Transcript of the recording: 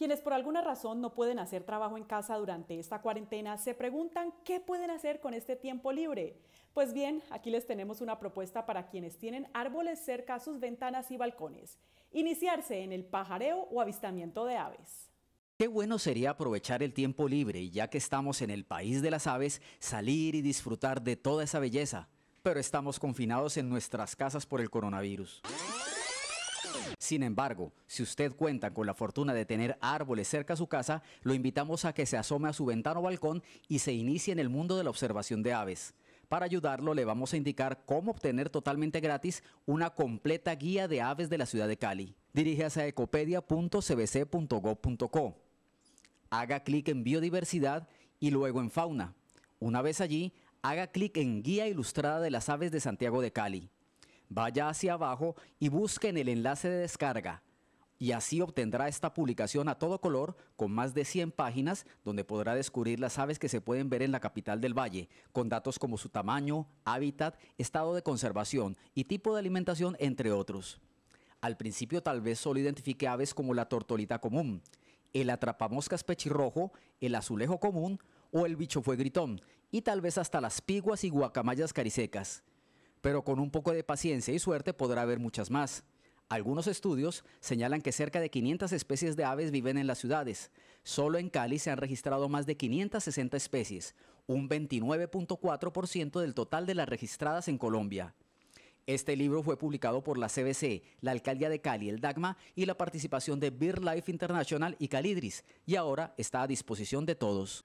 Quienes por alguna razón no pueden hacer trabajo en casa durante esta cuarentena se preguntan qué pueden hacer con este tiempo libre. Pues bien, aquí les tenemos una propuesta para quienes tienen árboles cerca a sus ventanas y balcones. Iniciarse en el pajareo o avistamiento de aves. Qué bueno sería aprovechar el tiempo libre ya que estamos en el país de las aves, salir y disfrutar de toda esa belleza. Pero estamos confinados en nuestras casas por el coronavirus. Sin embargo, si usted cuenta con la fortuna de tener árboles cerca a su casa, lo invitamos a que se asome a su ventana o balcón y se inicie en el mundo de la observación de aves. Para ayudarlo le vamos a indicar cómo obtener totalmente gratis una completa guía de aves de la ciudad de Cali. Diríjase a ecopedia.cbc.gov.co. Haga clic en biodiversidad y luego en fauna. Una vez allí, haga clic en guía ilustrada de las aves de Santiago de Cali vaya hacia abajo y busque en el enlace de descarga. Y así obtendrá esta publicación a todo color con más de 100 páginas donde podrá descubrir las aves que se pueden ver en la capital del valle, con datos como su tamaño, hábitat, estado de conservación y tipo de alimentación, entre otros. Al principio tal vez solo identifique aves como la tortolita común, el atrapamoscas pechirrojo, el azulejo común o el bicho fuegritón y tal vez hasta las piguas y guacamayas carisecas pero con un poco de paciencia y suerte podrá haber muchas más. Algunos estudios señalan que cerca de 500 especies de aves viven en las ciudades. Solo en Cali se han registrado más de 560 especies, un 29.4% del total de las registradas en Colombia. Este libro fue publicado por la CBC, la Alcaldía de Cali, el DAGMA y la participación de BirdLife International y Calidris, y ahora está a disposición de todos.